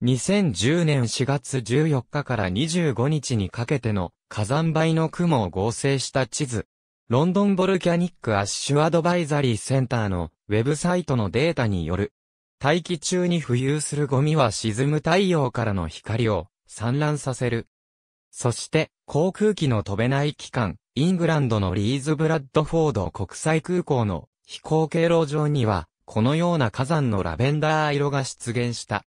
2010年4月14日から25日にかけての火山灰の雲を合成した地図。ロンドンボルキャニックアッシュアドバイザリーセンターのウェブサイトのデータによる。大気中に浮遊するゴミは沈む太陽からの光を散乱させる。そして航空機の飛べない期間、イングランドのリーズブラッドフォード国際空港の飛行経路上にはこのような火山のラベンダー色が出現した。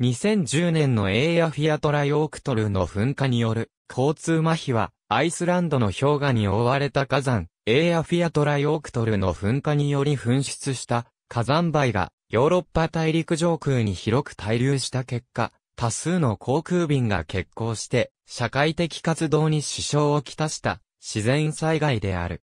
2010年のエーヤフィアトラヨークトルの噴火による交通麻痺は、アイスランドの氷河に覆われた火山、エーヤフィアトラヨークトルの噴火により噴出した火山灰がヨーロッパ大陸上空に広く滞留した結果、多数の航空便が欠航して社会的活動に支障をきたした自然災害である。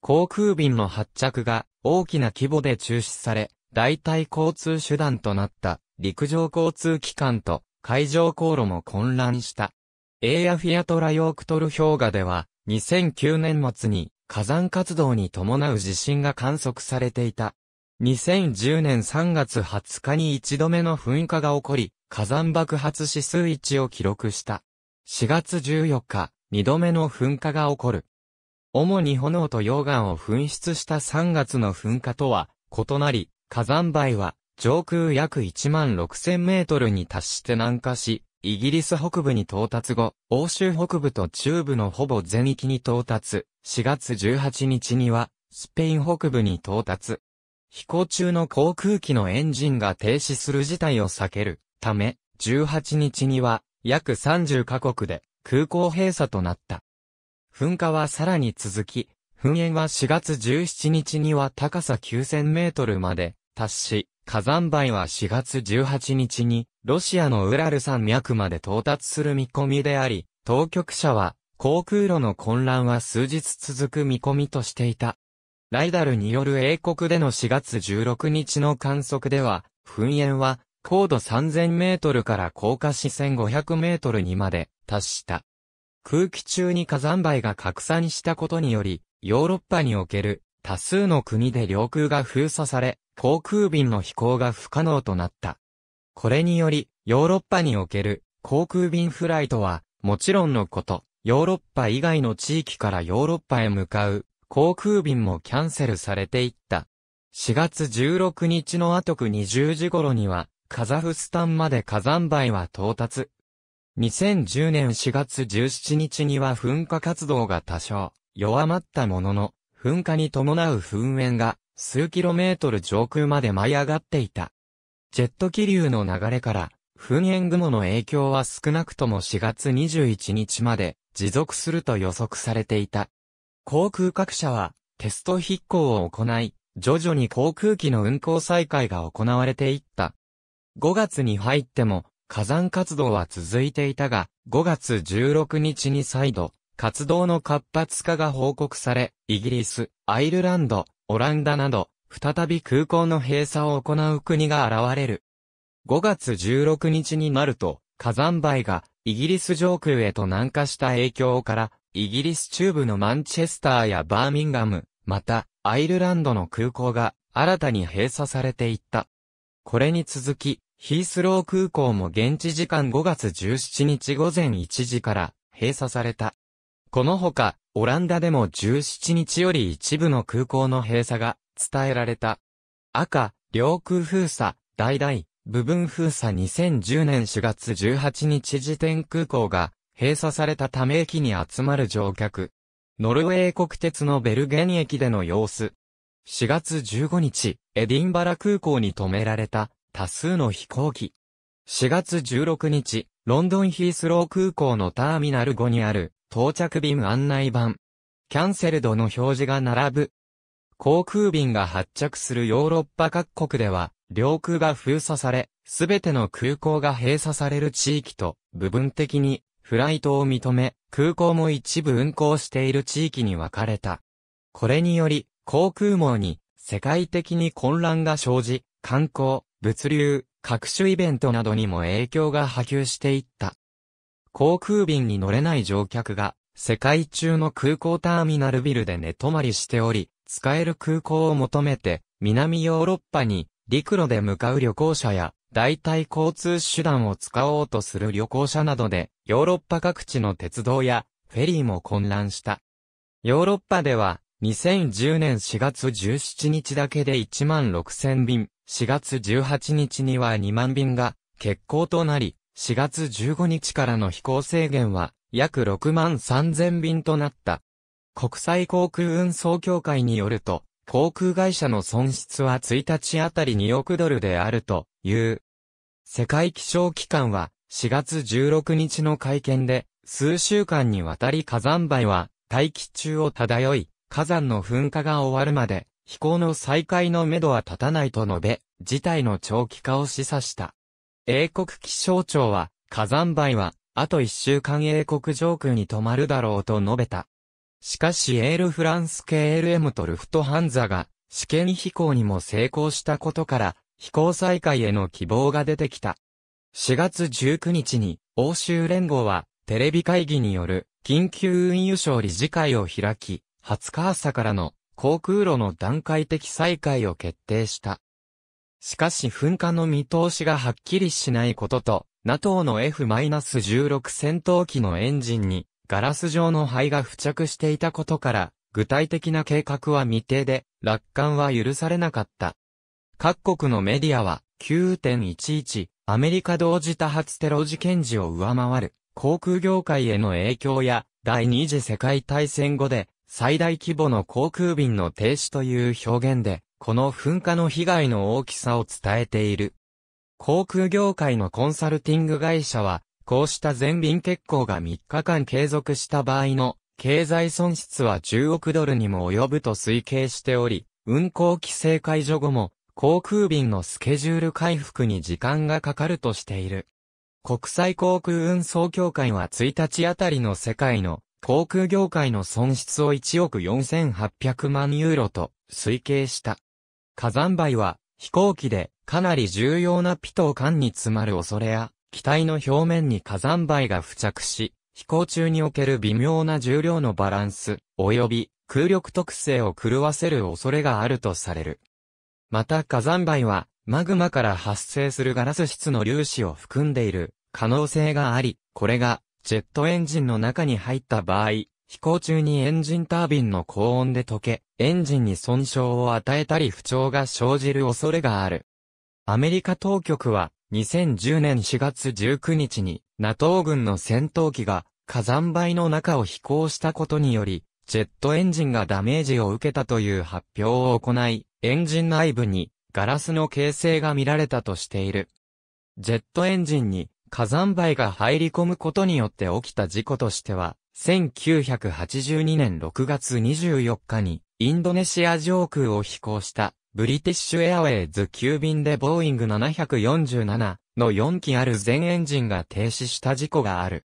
航空便の発着が大きな規模で中止され、代替交通手段となった陸上交通機関と海上航路も混乱した。エーアフィアトラヨークトル氷河では、2009年末に火山活動に伴う地震が観測されていた。2010年3月20日に一度目の噴火が起こり、火山爆発指数1を記録した。4月14日、二度目の噴火が起こる。主に炎と溶岩を噴出した3月の噴火とは異なり、火山灰は上空約1万6000メートルに達して南下し、イギリス北部に到達後、欧州北部と中部のほぼ全域に到達、4月18日には、スペイン北部に到達。飛行中の航空機のエンジンが停止する事態を避けるため、18日には、約30カ国で空港閉鎖となった。噴火はさらに続き、噴煙は4月17日には高さ9000メートルまで達し、火山灰は4月18日に、ロシアのウラル山脈まで到達する見込みであり、当局者は、航空路の混乱は数日続く見込みとしていた。ライダルによる英国での4月16日の観測では、噴煙は高度3000メートルから高架し1 500メートルにまで達した。空気中に火山灰が拡散したことにより、ヨーロッパにおける多数の国で領空が封鎖され、航空便の飛行が不可能となった。これにより、ヨーロッパにおける航空便フライトは、もちろんのこと、ヨーロッパ以外の地域からヨーロッパへ向かう航空便もキャンセルされていった。4月16日の後区20時頃には、カザフスタンまで火山灰は到達。2010年4月17日には噴火活動が多少弱まったものの、噴火に伴う噴煙が数キロメートル上空まで舞い上がっていた。ジェット気流の流れから、噴煙雲の影響は少なくとも4月21日まで持続すると予測されていた。航空各社はテスト飛行を行い、徐々に航空機の運航再開が行われていった。5月に入っても火山活動は続いていたが、5月16日に再度活動の活発化が報告され、イギリス、アイルランド、オランダなど、再び空港の閉鎖を行う国が現れる。5月16日になると、火山灰がイギリス上空へと南下した影響から、イギリス中部のマンチェスターやバーミンガム、また、アイルランドの空港が新たに閉鎖されていった。これに続き、ヒースロー空港も現地時間5月17日午前1時から閉鎖された。このほか、オランダでも17日より一部の空港の閉鎖が伝えられた。赤、領空封鎖、大々、部分封鎖2010年4月18日時点空港が閉鎖されたため駅に集まる乗客。ノルウェー国鉄のベルゲン駅での様子。4月15日、エディンバラ空港に止められた多数の飛行機。4月16日、ロンドンヒースロー空港のターミナル5にある到着便案内板、キャンセル度の表示が並ぶ。航空便が発着するヨーロッパ各国では、領空が封鎖され、すべての空港が閉鎖される地域と、部分的に、フライトを認め、空港も一部運航している地域に分かれた。これにより、航空網に、世界的に混乱が生じ、観光、物流、各種イベントなどにも影響が波及していった。航空便に乗れない乗客が、世界中の空港ターミナルビルで寝泊まりしており、使える空港を求めて、南ヨーロッパに、陸路で向かう旅行者や、代替交通手段を使おうとする旅行者などで、ヨーロッパ各地の鉄道や、フェリーも混乱した。ヨーロッパでは、2010年4月17日だけで1万6000便、4月18日には2万便が欠航となり、4月15日からの飛行制限は約6万3000便となった。国際航空運送協会によると、航空会社の損失は1日あたり2億ドルであるという。世界気象機関は4月16日の会見で、数週間にわたり火山灰は大気中を漂い、火山の噴火が終わるまで飛行の再開のめどは立たないと述べ、事態の長期化を示唆した。英国気象庁は、火山灰は、あと一週間英国上空に止まるだろうと述べた。しかしエールフランス KLM とルフトハンザが、試験飛行にも成功したことから、飛行再開への希望が出てきた。4月19日に、欧州連合は、テレビ会議による、緊急運輸省理事会を開き、20日朝からの、航空路の段階的再開を決定した。しかし噴火の見通しがはっきりしないことと、NATO の F-16 戦闘機のエンジンにガラス状の灰が付着していたことから、具体的な計画は未定で、楽観は許されなかった。各国のメディアは、9.11、アメリカ同時多発テロ事件時を上回る、航空業界への影響や、第二次世界大戦後で、最大規模の航空便の停止という表現で、この噴火の被害の大きさを伝えている。航空業界のコンサルティング会社は、こうした全便欠航が3日間継続した場合の経済損失は10億ドルにも及ぶと推計しており、運航規制解除後も航空便のスケジュール回復に時間がかかるとしている。国際航空運送協会は1日あたりの世界の航空業界の損失を1億4800万ユーロと推計した。火山灰は飛行機でかなり重要なピトー管に詰まる恐れや、機体の表面に火山灰が付着し、飛行中における微妙な重量のバランス、及び空力特性を狂わせる恐れがあるとされる。また火山灰は、マグマから発生するガラス質の粒子を含んでいる可能性があり、これがジェットエンジンの中に入った場合、飛行中にエンジンタービンの高温で溶け、エンジンに損傷を与えたり不調が生じる恐れがある。アメリカ当局は、2010年4月19日に、NATO 軍の戦闘機が火山灰の中を飛行したことにより、ジェットエンジンがダメージを受けたという発表を行い、エンジン内部にガラスの形成が見られたとしている。ジェットエンジンに火山灰が入り込むことによって起きた事故としては、1982年6月24日に、インドネシア上空を飛行した、ブリティッシュエアウェイズ9便でボーイング747の4機ある全エンジンが停止した事故がある。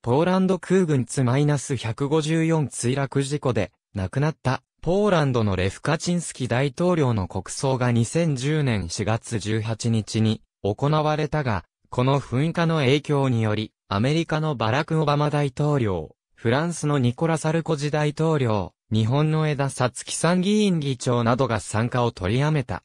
ポーランド空軍ツ -154 墜落事故で亡くなったポーランドのレフカチンスキ大統領の国葬が2010年4月18日に行われたが、この噴火の影響によりアメリカのバラク・オバマ大統領、フランスのニコラ・サルコジ大統領、日本の枝さつき参議院議長などが参加を取りやめた。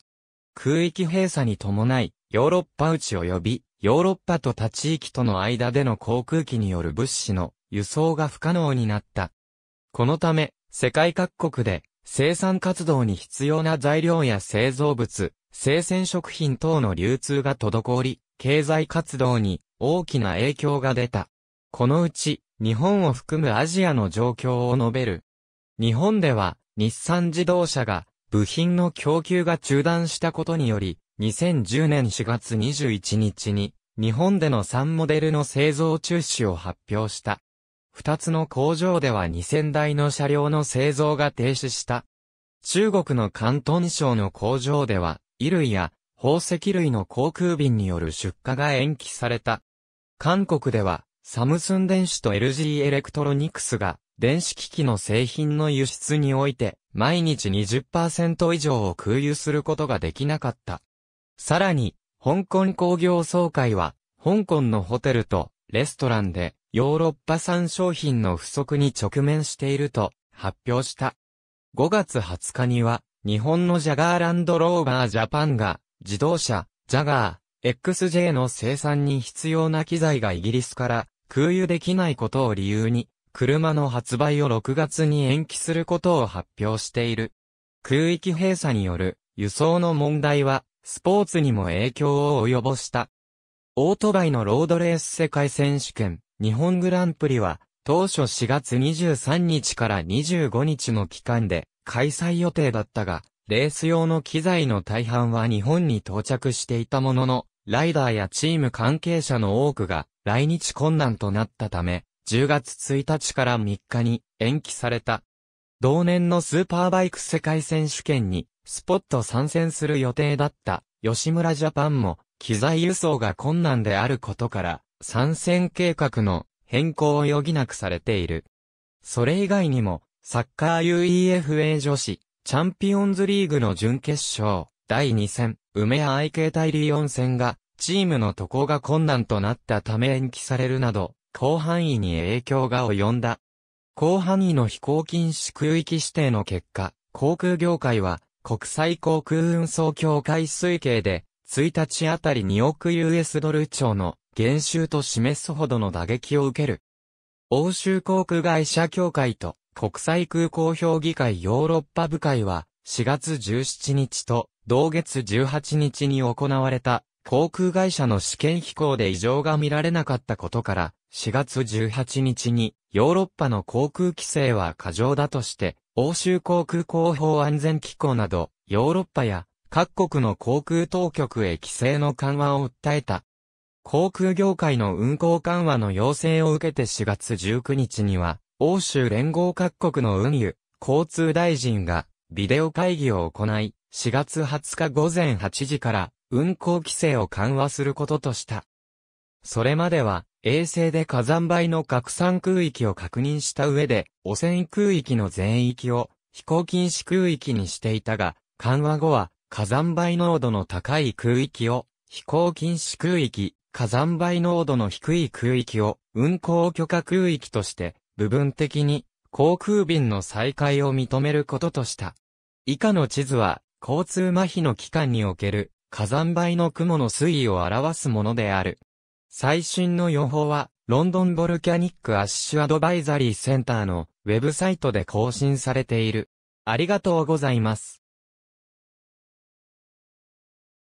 空域閉鎖に伴い、ヨーロッパ内及び、ヨーロッパと他地域との間での航空機による物資の輸送が不可能になった。このため、世界各国で生産活動に必要な材料や製造物、生鮮食品等の流通が滞り、経済活動に大きな影響が出た。このうち、日本を含むアジアの状況を述べる。日本では、日産自動車が、部品の供給が中断したことにより、2010年4月21日に、日本での3モデルの製造中止を発表した。2つの工場では2000台の車両の製造が停止した。中国の関東省の工場では、衣類や宝石類の航空便による出荷が延期された。韓国では、サムスン電子と LG エレクトロニクスが、電子機器の製品の輸出において、毎日20%以上を空輸することができなかった。さらに、香港工業総会は、香港のホテルとレストランでヨーロッパ産商品の不足に直面していると発表した。5月20日には、日本のジャガーランドローバージャパンが、自動車、ジャガー、XJ の生産に必要な機材がイギリスから空輸できないことを理由に、車の発売を6月に延期することを発表している。空域閉鎖による輸送の問題は、スポーツにも影響を及ぼした。オートバイのロードレース世界選手権、日本グランプリは、当初4月23日から25日の期間で開催予定だったが、レース用の機材の大半は日本に到着していたものの、ライダーやチーム関係者の多くが来日困難となったため、10月1日から3日に延期された。同年のスーパーバイク世界選手権にスポット参戦する予定だった吉村ジャパンも機材輸送が困難であることから参戦計画の変更を余儀なくされている。それ以外にもサッカー UEFA 女子チャンピオンズリーグの準決勝第2戦梅屋愛系対リオン戦がチームの渡航が困難となったため延期されるなど、広範囲に影響が及んだ。広範囲の飛行禁止空域指定の結果、航空業界は国際航空運送協会推計で、1日あたり2億 US ドル超の減収と示すほどの打撃を受ける。欧州航空会社協会と国際空港評議会ヨーロッパ部会は4月17日と同月18日に行われた航空会社の試験飛行で異常が見られなかったことから、4月18日にヨーロッパの航空規制は過剰だとして、欧州航空広報安全機構など、ヨーロッパや各国の航空当局へ規制の緩和を訴えた。航空業界の運航緩和の要請を受けて4月19日には、欧州連合各国の運輸、交通大臣がビデオ会議を行い、4月20日午前8時から運航規制を緩和することとした。それまでは、衛星で火山灰の拡散空域を確認した上で、汚染空域の全域を飛行禁止空域にしていたが、緩和後は火山灰濃度の高い空域を飛行禁止空域、火山灰濃度の低い空域を運航許可空域として部分的に航空便の再開を認めることとした。以下の地図は交通麻痺の期間における火山灰の雲の推移を表すものである。最新の予報は、ロンドンボルキャニックアッシュアドバイザリーセンターのウェブサイトで更新されている。ありがとうございます。